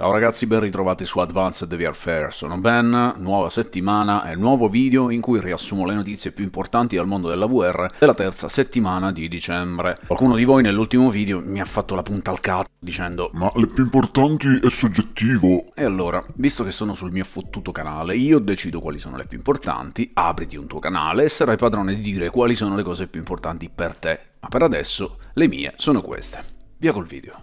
Ciao ragazzi, ben ritrovati su Advanced Warfare, sono Ben, nuova settimana e nuovo video in cui riassumo le notizie più importanti al mondo della VR della terza settimana di dicembre. Qualcuno di voi nell'ultimo video mi ha fatto la punta al cazzo dicendo Ma le più importanti è soggettivo! E allora, visto che sono sul mio fottuto canale, io decido quali sono le più importanti, apriti un tuo canale e sarai padrone di dire quali sono le cose più importanti per te. Ma per adesso, le mie sono queste. Via col video!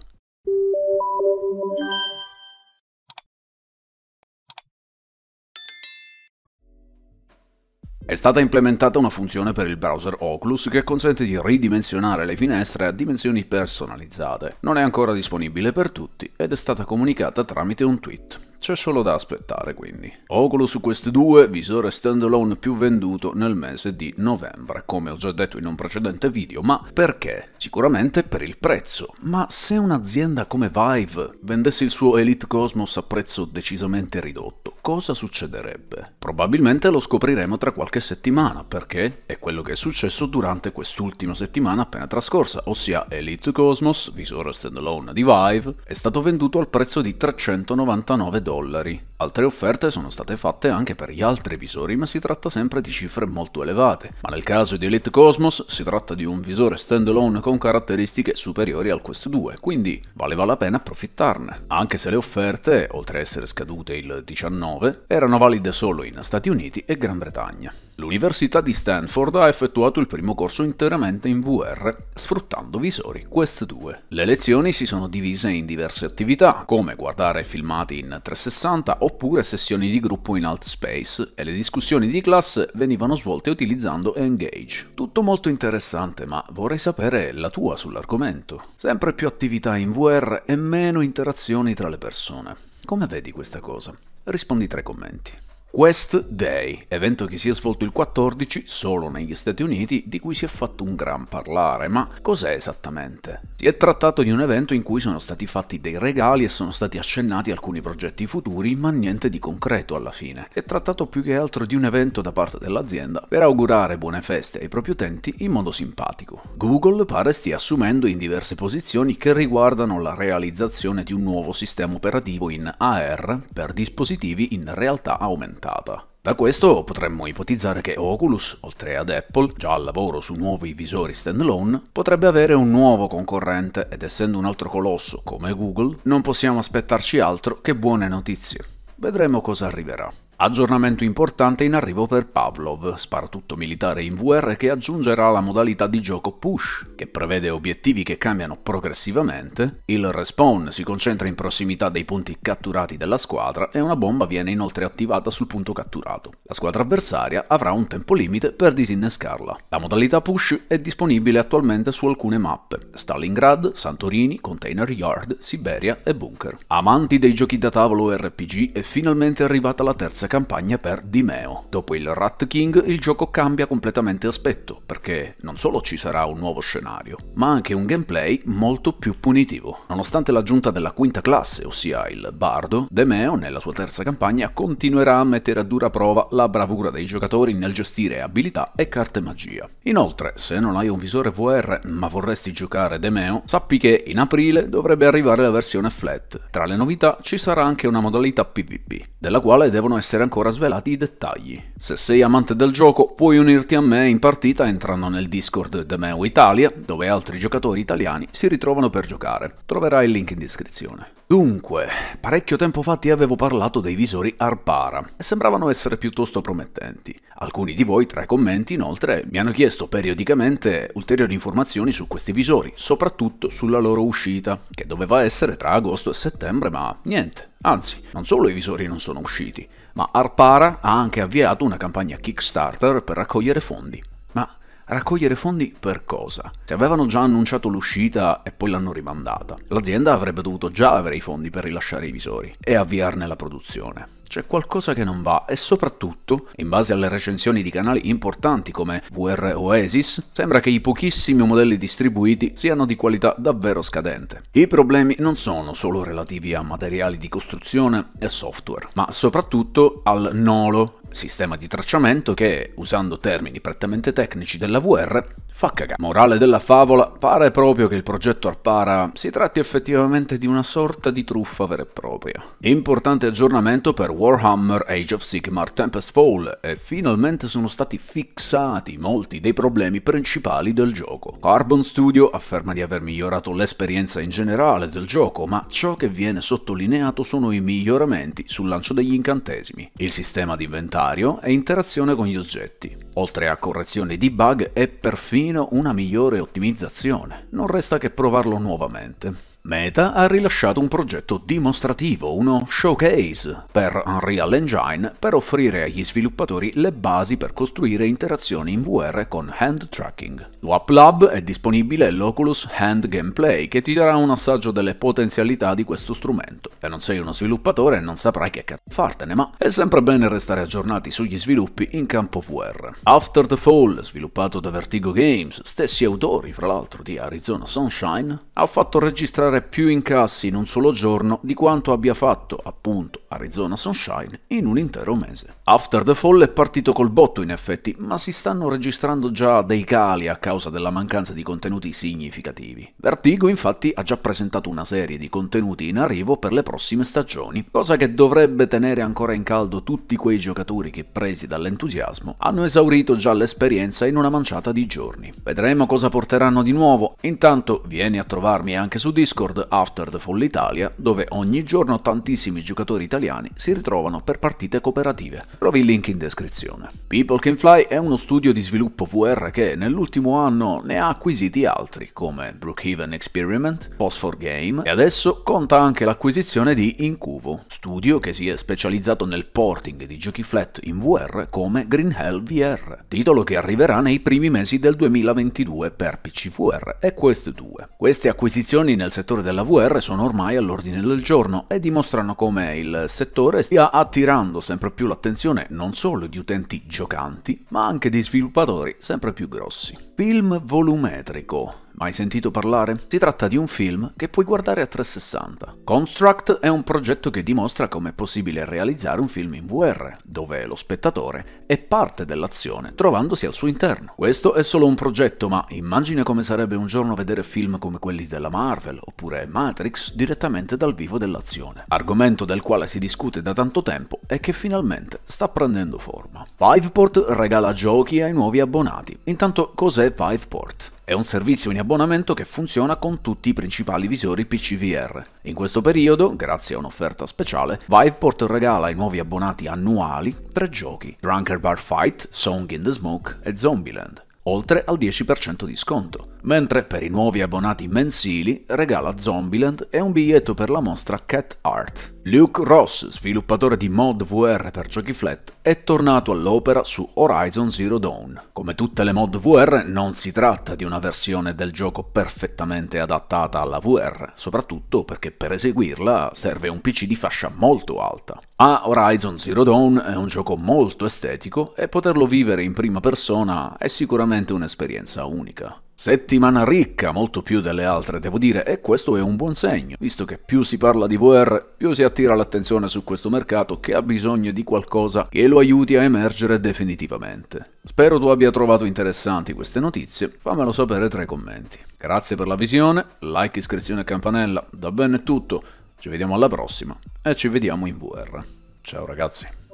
È stata implementata una funzione per il browser Oculus che consente di ridimensionare le finestre a dimensioni personalizzate. Non è ancora disponibile per tutti ed è stata comunicata tramite un tweet. C'è solo da aspettare quindi. Oculus Quest 2, visore standalone più venduto nel mese di novembre, come ho già detto in un precedente video, ma perché? Sicuramente per il prezzo, ma se un'azienda come Vive vendesse il suo Elite Cosmos a prezzo decisamente ridotto, cosa succederebbe? Probabilmente lo scopriremo tra qualche settimana, perché è quello che è successo durante quest'ultima settimana appena trascorsa, ossia Elite Cosmos, visore standalone di Vive, è stato venduto al prezzo di 399 dollari Altre offerte sono state fatte anche per gli altri visori, ma si tratta sempre di cifre molto elevate. Ma nel caso di Elite Cosmos si tratta di un visore standalone con caratteristiche superiori al Quest 2, quindi valeva la pena approfittarne. Anche se le offerte, oltre a essere scadute il 19, erano valide solo in Stati Uniti e Gran Bretagna. L'Università di Stanford ha effettuato il primo corso interamente in VR, sfruttando visori Quest 2. Le lezioni si sono divise in diverse attività, come guardare filmati in 360 oppure sessioni di gruppo in alt space e le discussioni di classe venivano svolte utilizzando Engage. Tutto molto interessante, ma vorrei sapere la tua sull'argomento. Sempre più attività in VR e meno interazioni tra le persone. Come vedi questa cosa? Rispondi tra i commenti. Quest Day, evento che si è svolto il 14 solo negli Stati Uniti, di cui si è fatto un gran parlare, ma cos'è esattamente? Si è trattato di un evento in cui sono stati fatti dei regali e sono stati accennati alcuni progetti futuri, ma niente di concreto alla fine. È trattato più che altro di un evento da parte dell'azienda per augurare buone feste ai propri utenti in modo simpatico. Google pare stia assumendo in diverse posizioni che riguardano la realizzazione di un nuovo sistema operativo in AR per dispositivi in realtà aumentata aumentata. Da questo potremmo ipotizzare che Oculus, oltre ad Apple, già al lavoro su nuovi visori standalone, potrebbe avere un nuovo concorrente ed essendo un altro colosso come Google, non possiamo aspettarci altro che buone notizie. Vedremo cosa arriverà. Aggiornamento importante in arrivo per Pavlov, sparatutto militare in VR che aggiungerà la modalità di gioco Push, che prevede obiettivi che cambiano progressivamente, il respawn si concentra in prossimità dei punti catturati della squadra e una bomba viene inoltre attivata sul punto catturato. La squadra avversaria avrà un tempo limite per disinnescarla. La modalità Push è disponibile attualmente su alcune mappe, Stalingrad, Santorini, Container Yard, Siberia e Bunker. Amanti dei giochi da tavolo RPG è finalmente arrivata la terza stessa campagna per Dimeo. Dopo il Rat King il gioco cambia completamente aspetto, perché non solo ci sarà un nuovo scenario, ma anche un gameplay molto più punitivo. Nonostante l'aggiunta della quinta classe, ossia il Bardo, Dimeo nella sua terza campagna continuerà a mettere a dura prova la bravura dei giocatori nel gestire abilità e carte magia. Inoltre, se non hai un visore VR ma vorresti giocare Dimeo, sappi che in aprile dovrebbe arrivare la versione flat. Tra le novità ci sarà anche una modalità PvP, della quale devono essere essere ancora svelati i dettagli. Se sei amante del gioco, puoi unirti a me in partita entrando nel Discord The Meo Italia, dove altri giocatori italiani si ritrovano per giocare. Troverai il link in descrizione. Dunque, parecchio tempo fa ti avevo parlato dei visori Arpara e sembravano essere piuttosto promettenti. Alcuni di voi tra i commenti inoltre mi hanno chiesto periodicamente ulteriori informazioni su questi visori, soprattutto sulla loro uscita, che doveva essere tra agosto e settembre, ma niente, Anzi, non solo i visori non sono usciti, ma Arpara ha anche avviato una campagna Kickstarter per raccogliere fondi. Ma raccogliere fondi per cosa? Se avevano già annunciato l'uscita e poi l'hanno rimandata, l'azienda avrebbe dovuto già avere i fondi per rilasciare i visori e avviarne la produzione c'è qualcosa che non va e soprattutto, in base alle recensioni di canali importanti come VR Oasis, sembra che i pochissimi modelli distribuiti siano di qualità davvero scadente. I problemi non sono solo relativi a materiali di costruzione e software, ma soprattutto al nolo sistema di tracciamento che, usando termini prettamente tecnici della VR, fa cagare. Morale della favola, pare proprio che il progetto Arpara si tratti effettivamente di una sorta di truffa vera e propria. Importante aggiornamento per Warhammer Age of Sigmar Tempest Fall e finalmente sono stati fissati molti dei problemi principali del gioco. Carbon Studio afferma di aver migliorato l'esperienza in generale del gioco, ma ciò che viene sottolineato sono i miglioramenti sul lancio degli incantesimi, il sistema di inventario e interazione con gli oggetti. Oltre a correzioni di bug e perfino una migliore ottimizzazione. Non resta che provarlo nuovamente. Meta ha rilasciato un progetto dimostrativo, uno showcase per Unreal Engine per offrire agli sviluppatori le basi per costruire interazioni in VR con hand tracking. Su AppLab è disponibile l'Oculus Hand Gameplay che ti darà un assaggio delle potenzialità di questo strumento. Se non sei uno sviluppatore non saprai che cazzo fartene, ma è sempre bene restare aggiornati sugli sviluppi in campo VR. After the Fall, sviluppato da Vertigo Games, stessi autori fra l'altro di Arizona Sunshine, ha fatto registrare registrare più incassi in un solo giorno di quanto abbia fatto, appunto, Arizona Sunshine in un intero mese. After the Fall è partito col botto in effetti, ma si stanno registrando già dei cali a causa della mancanza di contenuti significativi. Vertigo infatti ha già presentato una serie di contenuti in arrivo per le prossime stagioni, cosa che dovrebbe tenere ancora in caldo tutti quei giocatori che presi dall'entusiasmo hanno esaurito già l'esperienza in una manciata di giorni. Vedremo cosa porteranno di nuovo, intanto vieni a trovarmi anche su Discord Discord After the Fall Italia, dove ogni giorno tantissimi giocatori italiani si ritrovano per partite cooperative. Trovi il link in descrizione. People Can Fly è uno studio di sviluppo VR che nell'ultimo anno ne ha acquisiti altri, come Brookhaven Experiment, Phosphor Game e adesso conta anche l'acquisizione di Incuvo, studio che si è specializzato nel porting di giochi flat in VR come Green Hell VR, titolo che arriverà nei primi mesi del 2022 per PC VR e Quest 2. Queste acquisizioni nel settore settore della VR sono ormai all'ordine del giorno e dimostrano come il settore stia attirando sempre più l'attenzione non solo di utenti giocanti, ma anche di sviluppatori sempre più grossi. Film volumetrico. Mai sentito parlare? Si tratta di un film che puoi guardare a 360. Construct è un progetto che dimostra come è possibile realizzare un film in VR, dove lo spettatore è parte dell'azione, trovandosi al suo interno. Questo è solo un progetto, ma immagina come sarebbe un giorno vedere film come quelli della Marvel oppure Matrix direttamente dal vivo dell'azione. Argomento del quale si discute da tanto tempo e che finalmente sta prendendo forma. Fiveport regala giochi ai nuovi abbonati. Intanto cos'è Viveport. È un servizio in abbonamento che funziona con tutti i principali visori PCVR. In questo periodo, grazie a un'offerta speciale, Viveport regala ai nuovi abbonati annuali tre giochi: Drunker Bar Fight, Song in the Smoke e Zombieland oltre al 10% di sconto, mentre per i nuovi abbonati mensili regala Zombieland e un biglietto per la mostra Cat Art. Luke Ross, sviluppatore di mod VR per giochi flat, è tornato all'opera su Horizon Zero Dawn. Come tutte le mod VR, non si tratta di una versione del gioco perfettamente adattata alla VR, soprattutto perché per eseguirla serve un PC di fascia molto alta. A Horizon Zero Dawn è un gioco molto estetico e poterlo vivere in prima persona è sicuramente un'esperienza unica. Settimana ricca, molto più delle altre, devo dire, e questo è un buon segno, visto che più si parla di VR, più si attira l'attenzione su questo mercato che ha bisogno di qualcosa che lo aiuti a emergere definitivamente. Spero tu abbia trovato interessanti queste notizie, fammelo sapere tra i commenti. Grazie per la visione, like, iscrizione e campanella, da bene è tutto, ci vediamo alla prossima e ci vediamo in VR. Ciao ragazzi.